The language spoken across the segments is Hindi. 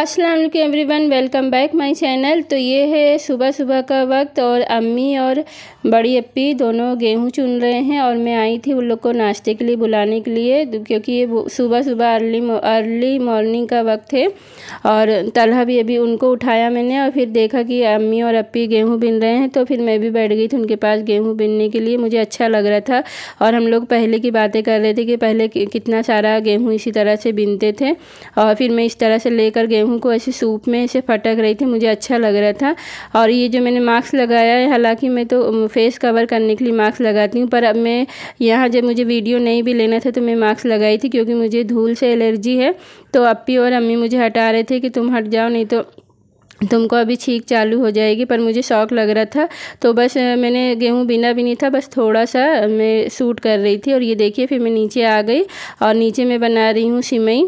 Aslam everyone welcome back my channel तो ये है सुबह सुबह का वक्त और अम्मी और बड़ी अप्पी दोनों गेहूं चुन रहे हैं और मैं आई थी उन लोग को नाश्ते के लिए बुलाने के लिए क्योंकि ये सुबह सुबह अर्ली अर्ली मॉर्निंग का वक्त है और तलहा भी अभी उनको उठाया मैंने और फिर देखा कि अम्मी और अप्पी गेहूँ बिन रहे हैं तो फिर मैं भी बैठ गई थी उनके पास गेहूँ बिनने के लिए मुझे अच्छा लग रहा था और हम लोग पहले की बातें कर रहे थे कि पहले कितना सारा गेहूँ इसी तरह से बिनते थे और फिर मैं इस तरह से लेकर गेहूँ को ऐसे सूप में ऐसे फटक रही थी मुझे अच्छा लग रहा था और ये जो मैंने मास्क लगाया है हालांकि मैं तो फेस कवर करने के लिए मास्क लगाती हूँ पर अब मैं यहाँ जब मुझे वीडियो नहीं भी लेना था तो मैं मास्क लगाई थी क्योंकि मुझे धूल से एलर्जी है तो अपी और अम्मी मुझे हटा रहे थे कि तुम हट जाओ नहीं तो तुमको अभी छींक चालू हो जाएगी पर मुझे शौक लग रहा था तो बस मैंने गेहूं बिना भी नहीं था बस थोड़ा सा मैं सूट कर रही थी और ये देखिए फिर मैं नीचे आ गई और नीचे मैं बना रही हूँ सिमई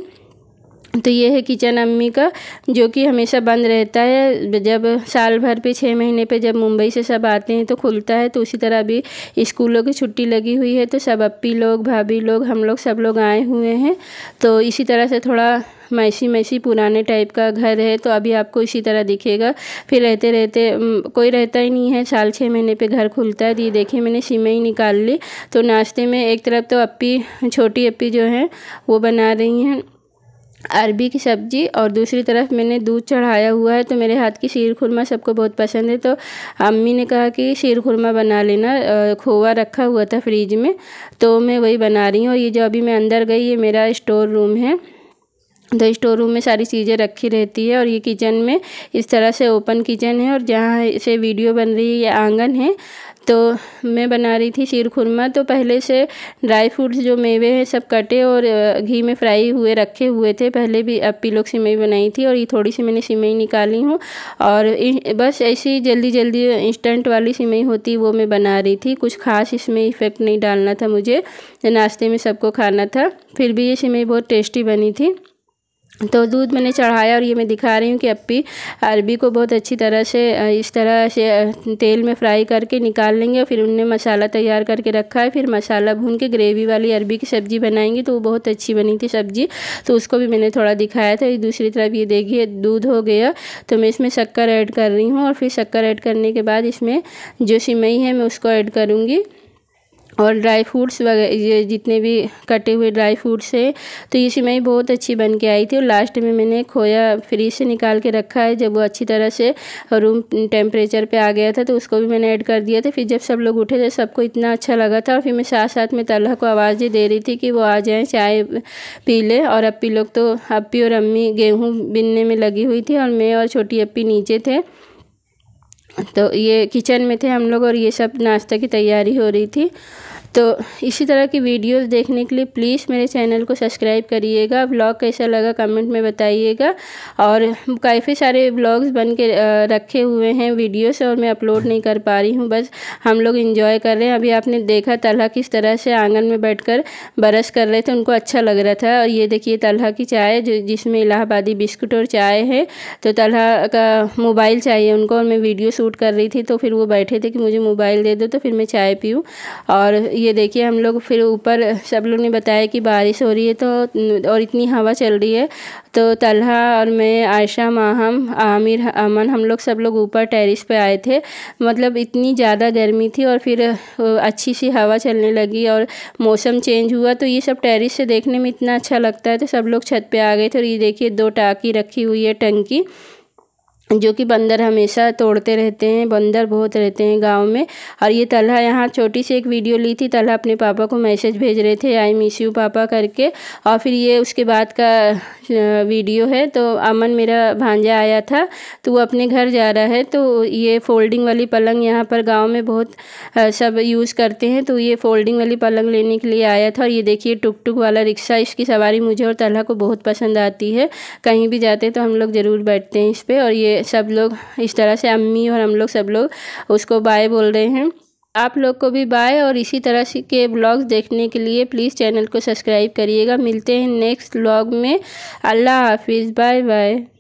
तो ये है किचन अम्मी का जो कि हमेशा बंद रहता है जब साल भर पे छः महीने पे जब मुंबई से सब आते हैं तो खुलता है तो उसी तरह अभी स्कूलों की छुट्टी लगी हुई है तो सब अपी लोग भाभी लोग हम लोग सब लोग आए हुए हैं तो इसी तरह से थोड़ा मैसी मैसी पुराने टाइप का घर है तो अभी आपको इसी तरह दिखेगा फिर रहते रहते कोई रहता ही नहीं है साल छः महीने पे घर खुलता है ये देखिए मैंने सीमें ही निकाल ली तो नाश्ते में एक तरफ तो अपी छोटी अपी जो हैं वो बना रही हैं अरबी की सब्ज़ी और दूसरी तरफ मैंने दूध चढ़ाया हुआ है तो मेरे हाथ की शीर खुरमा सबको बहुत पसंद है तो अम्मी ने कहा कि शीर खुरमा बना लेना खोवा रखा हुआ था फ्रिज में तो मैं वही बना रही हूँ और ये जो अभी मैं अंदर गई ये मेरा स्टोर रूम है तो स्टोर रूम में सारी चीज़ें रखी रहती है और ये किचन में इस तरह से ओपन किचन है और जहाँ से वीडियो बन रही है ये आंगन है तो मैं बना रही थी शीर खुरमा तो पहले से ड्राई फ्रूट्स जो मेवे हैं सब कटे और घी में फ्राई हुए रखे हुए थे पहले भी अब पीलोक सिमई बनाई थी और ये थोड़ी सी मैंने सिमई निकाली हूँ और बस ऐसी जल्दी जल्दी इंस्टेंट वाली सिमई होती वो मैं बना रही थी कुछ खास इसमें इफ़ेक्ट नहीं डालना था मुझे नाश्ते में सबको खाना था फिर भी ये सिमई बहुत टेस्टी बनी थी तो दूध मैंने चढ़ाया और ये मैं दिखा रही हूँ कि अपी अरबी को बहुत अच्छी तरह से इस तरह से तेल में फ्राई करके निकाल लेंगे और फिर उनने मसाला तैयार करके रखा है फिर मसाला भून के ग्रेवी वाली अरबी की सब्ज़ी बनाएंगे तो वो बहुत अच्छी बनी थी सब्ज़ी तो उसको भी मैंने थोड़ा दिखाया था दूसरी तरफ ये देखिए दूध हो गया तो मैं इसमें शक्कर ऐड कर रही हूँ और फिर शक्कर ऐड करने के बाद इसमें जो सिमई है मैं उसको ऐड करूँगी और ड्राई फ्रूट्स वगैरह ये जितने भी कटे हुए ड्राई फ्रूट्स है तो ये सिमई बहुत अच्छी बन के आई थी और लास्ट में मैंने खोया फ्रीज से निकाल के रखा है जब वो अच्छी तरह से रूम टेम्परेचर पे आ गया था तो उसको भी मैंने ऐड कर दिया था फिर जब सब लोग उठे थे तो सबको इतना अच्छा लगा था और फिर मैं साथ साथ में तलह को आवाज़ दे रही थी कि वो आ जाएँ चाय पी लें और अपी लोग तो अपी और अम्मी गेहूँ बिनने में लगी हुई थी और मैं और छोटी अपी नीचे थे तो ये किचन में थे हम लोग और ये सब नाश्ता की तैयारी हो रही थी तो इसी तरह की वीडियोस देखने के लिए प्लीज़ मेरे चैनल को सब्सक्राइब करिएगा ब्लॉग कैसा लगा कमेंट में बताइएगा और काफ़ी सारे ब्लॉग्स बन के रखे हुए हैं वीडियोस और मैं अपलोड नहीं कर पा रही हूँ बस हम लोग इन्जॉय कर रहे हैं अभी आपने देखा तलहा किस तरह से आंगन में बैठ कर बरस कर रहे थे उनको अच्छा लग रहा था और ये देखिए तलहा की चाय जो जिसमें इलाहाबादी बिस्कुट और चाय है तो तलहा का मोबाइल चाहिए उनको और मैं वीडियो शूट कर रही थी तो फिर वो बैठे थे कि मुझे मोबाइल दे दो तो फिर मैं चाय पीऊँ और ये देखिए हम लोग फिर ऊपर सब लोग ने बताया कि बारिश हो रही है तो और इतनी हवा चल रही है तो तलहा और मैं आयशा माहम आमिर अमन हम लोग सब लोग ऊपर टेरिस पे आए थे मतलब इतनी ज़्यादा गर्मी थी और फिर अच्छी सी हवा चलने लगी और मौसम चेंज हुआ तो ये सब टेरिस से देखने में इतना अच्छा लगता है तो सब लोग छत पे आ गए थे और ये देखिए दो टाकी रखी हुई है टंकी जो कि बंदर हमेशा तोड़ते रहते हैं बंदर बहुत रहते हैं गांव में और ये तलहा यहाँ छोटी सी एक वीडियो ली थी तलहा अपने पापा को मैसेज भेज रहे थे आई मिस यू पापा करके और फिर ये उसके बाद का वीडियो है तो अमन मेरा भांजा आया था तो वो अपने घर जा रहा है तो ये फोल्डिंग वाली पलंग यहाँ पर गाँव में बहुत सब यूज़ करते हैं तो ये फोल्डिंग वाली पलंग लेने के लिए आया था और ये देखिए टुक टुक वाला रिक्शा इसकी सवारी मुझे और तलहा को बहुत पसंद आती है कहीं भी जाते हैं तो हम लोग ज़रूर बैठते हैं इस पर और ये सब लोग इस तरह से अम्मी और हम लोग सब लोग उसको बाय बोल रहे हैं आप लोग को भी बाय और इसी तरह से के ब्लॉग्स देखने के लिए प्लीज़ चैनल को सब्सक्राइब करिएगा मिलते हैं नेक्स्ट ब्लॉग में अल्लाह हाफिज़ बाय बाय